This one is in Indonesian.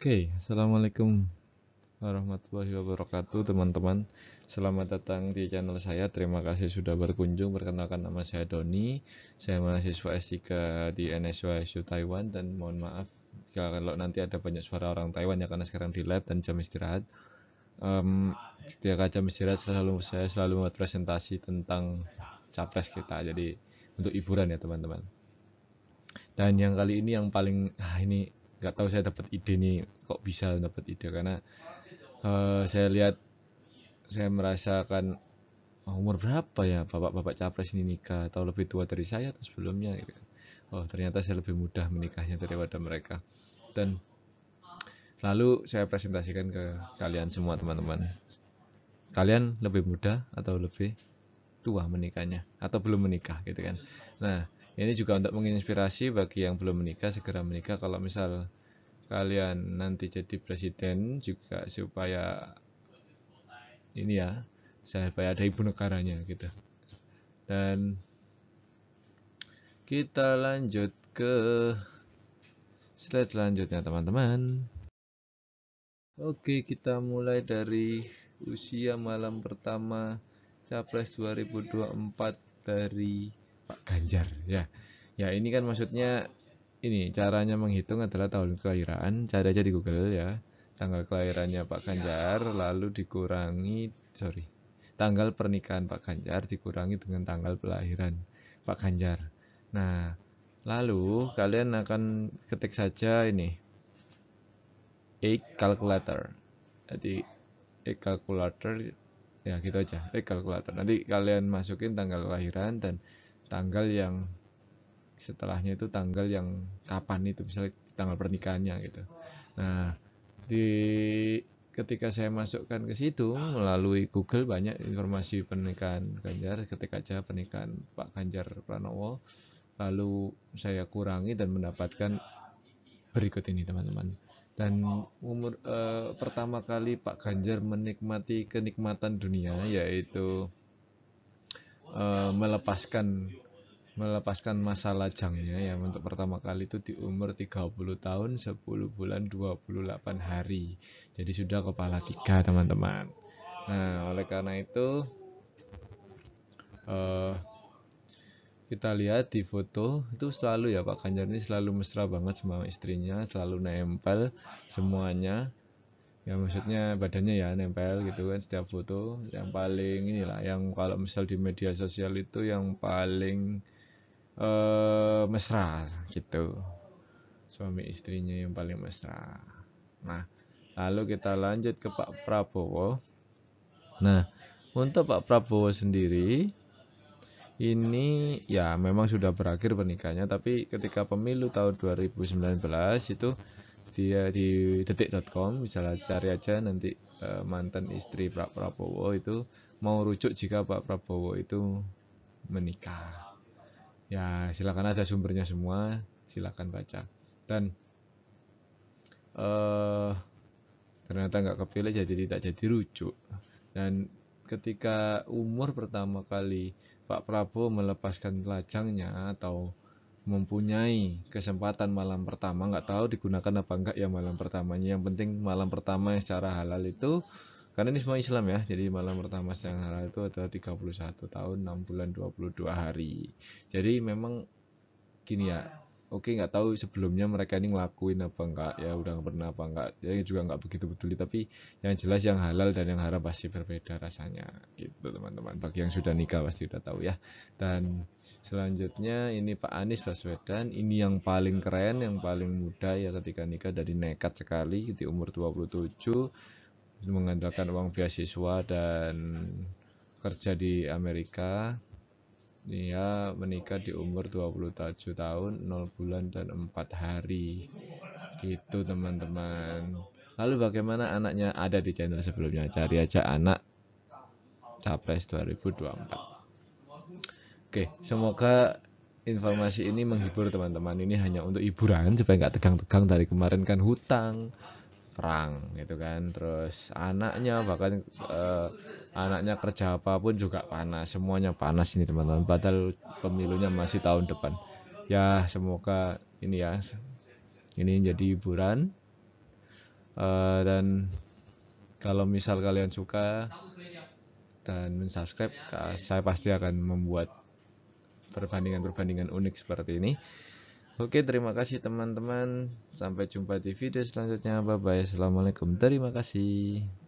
Oke, okay, assalamualaikum warahmatullahi wabarakatuh teman-teman Selamat datang di channel saya Terima kasih sudah berkunjung Perkenalkan nama saya Doni Saya mahasiswa S3 di NSYSU Taiwan Dan mohon maaf kalau nanti ada banyak suara orang Taiwan ya Karena sekarang di lab dan jam istirahat um, Setiap jam istirahat selalu saya selalu membuat presentasi tentang capres kita Jadi untuk hiburan ya teman-teman Dan yang kali ini yang paling ah, Ini nggak tahu saya dapat ide nih kok bisa dapat ide karena uh, saya lihat saya merasakan oh, umur berapa ya bapak-bapak capres ini nikah atau lebih tua dari saya atau sebelumnya gitu. Kan. oh ternyata saya lebih mudah menikahnya daripada mereka dan lalu saya presentasikan ke kalian semua teman-teman kalian lebih muda atau lebih tua menikahnya atau belum menikah gitu kan nah ini juga untuk menginspirasi bagi yang belum menikah segera menikah kalau misal kalian nanti jadi presiden juga supaya ini ya supaya ada ibu negaranya gitu. Dan kita lanjut ke slide selanjutnya teman-teman. Oke, kita mulai dari usia malam pertama Capres 2024 dari Pak Ganjar ya ya ini kan maksudnya ini caranya menghitung adalah tahun kelahiran cari aja di Google ya tanggal kelahirannya Pak Ganjar lalu dikurangi sorry tanggal pernikahan Pak Ganjar dikurangi dengan tanggal kelahiran Pak Ganjar nah lalu kalian akan ketik saja ini e calculator jadi e calculator ya gitu aja e calculator nanti kalian masukin tanggal kelahiran dan tanggal yang setelahnya itu tanggal yang kapan itu misalnya tanggal pernikahannya gitu nah di ketika saya masukkan ke situ melalui Google banyak informasi pernikahan Ganjar ketika aja pernikahan Pak Ganjar Pranowo lalu saya kurangi dan mendapatkan berikut ini teman-teman dan umur uh, pertama kali Pak Ganjar menikmati kenikmatan dunia yaitu Eh, melepaskan melepaskan masa lajangnya ya untuk pertama kali itu di umur 30 tahun 10 bulan 28 hari. Jadi sudah kepala tiga teman-teman. Nah, oleh karena itu uh, kita lihat di foto itu selalu ya Pak Ganjar ini selalu mesra banget sama istrinya, selalu nempel semuanya ya maksudnya badannya ya nempel gitu kan setiap foto yang paling inilah yang kalau misal di media sosial itu yang paling uh, mesra gitu suami istrinya yang paling mesra nah lalu kita lanjut ke Pak Prabowo nah untuk Pak Prabowo sendiri ini ya memang sudah berakhir pernikahannya tapi ketika pemilu tahun 2019 itu dia di detik.com misalnya cari aja nanti uh, mantan istri Pak Prabowo itu mau rujuk jika Pak Prabowo itu menikah ya silakan ada sumbernya semua silakan baca dan uh, ternyata nggak kepilih jadi tidak jadi rujuk dan ketika umur pertama kali Pak Prabowo melepaskan telajangnya atau mempunyai kesempatan malam pertama nggak tahu digunakan apa enggak ya malam pertamanya yang penting malam pertama yang secara halal itu karena ini semua Islam ya jadi malam pertama secara halal itu adalah 31 tahun 6 bulan 22 hari jadi memang gini ya oke okay, nggak tahu sebelumnya mereka ini ngelakuin apa enggak ya udah pernah apa enggak ya juga nggak begitu betul tapi yang jelas yang halal dan yang haram pasti berbeda rasanya gitu teman-teman bagi yang sudah nikah pasti udah tahu ya dan Selanjutnya ini Pak Anies Baswedan, ini yang paling keren, yang paling muda ya ketika nikah dari nekat sekali di umur 27 mengandalkan uang beasiswa dan kerja di Amerika. Dia menikah di umur 27 tahun, 0 bulan dan 4 hari. Gitu teman-teman. Lalu bagaimana anaknya ada di channel sebelumnya? Cari aja anak Capres 2024. Oke, semoga informasi ini menghibur teman-teman. Ini hanya untuk hiburan supaya nggak tegang-tegang dari kemarin kan hutang, perang gitu kan. Terus anaknya bahkan eh, anaknya kerja apapun juga panas, semuanya panas ini teman-teman. Padahal pemilunya masih tahun depan. Ya, semoga ini ya ini jadi hiburan uh, dan kalau misal kalian suka dan mensubscribe saya pasti akan membuat perbandingan-perbandingan unik seperti ini. Oke, terima kasih teman-teman. Sampai jumpa di video selanjutnya. Bye bye. Assalamualaikum. Terima kasih.